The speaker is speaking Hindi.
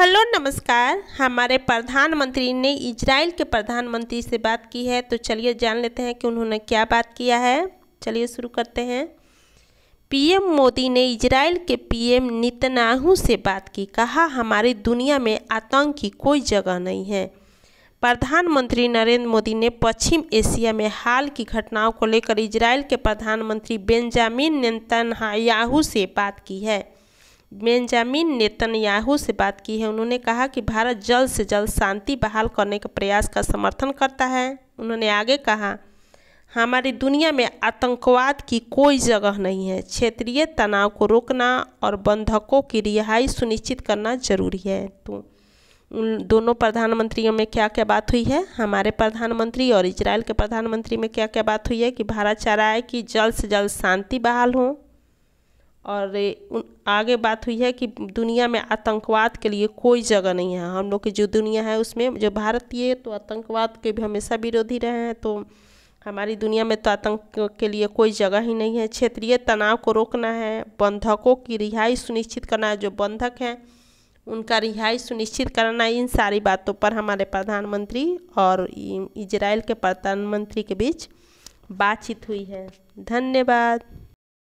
हेलो नमस्कार हमारे प्रधानमंत्री ने इजराइल के प्रधानमंत्री से बात की है तो चलिए जान लेते हैं कि उन्होंने क्या बात किया है चलिए शुरू करते हैं पीएम मोदी ने इजराइल के पीएम नितनाहू से बात की कहा हमारी दुनिया में आतंक की कोई जगह नहीं है प्रधानमंत्री नरेंद्र मोदी ने पश्चिम एशिया में हाल की घटनाओं को लेकर इजराइल के प्रधानमंत्री बेंजामिन नेतन्याहू से बात की है बेंजामिन नेतन्याहू से बात की है उन्होंने कहा कि भारत जल्द से जल्द शांति बहाल करने के प्रयास का समर्थन करता है उन्होंने आगे कहा हमारी दुनिया में आतंकवाद की कोई जगह नहीं है क्षेत्रीय तनाव को रोकना और बंधकों की रिहाई सुनिश्चित करना जरूरी है तो उन दोनों प्रधानमंत्रियों में क्या क्या बात हुई है हमारे प्रधानमंत्री और इसराइल के प्रधानमंत्री में क्या क्या बात हुई है कि भारत चाह रहा है कि जल्द से जल्द शांति बहाल हो और आगे बात हुई है कि दुनिया में आतंकवाद के लिए कोई जगह नहीं है हम लोग की जो दुनिया है उसमें जो भारतीय तो आतंकवाद के भी हमेशा विरोधी रहे हैं तो हमारी दुनिया में तो आतंक के लिए कोई जगह ही नहीं है क्षेत्रीय तनाव को रोकना है बंधकों की रिहाई सुनिश्चित करना है जो बंधक हैं उनका रिहाई सुनिश्चित करना इन सारी बातों पर हमारे प्रधानमंत्री और इजराइल के प्रधानमंत्री के बीच बातचीत हुई है धन्यवाद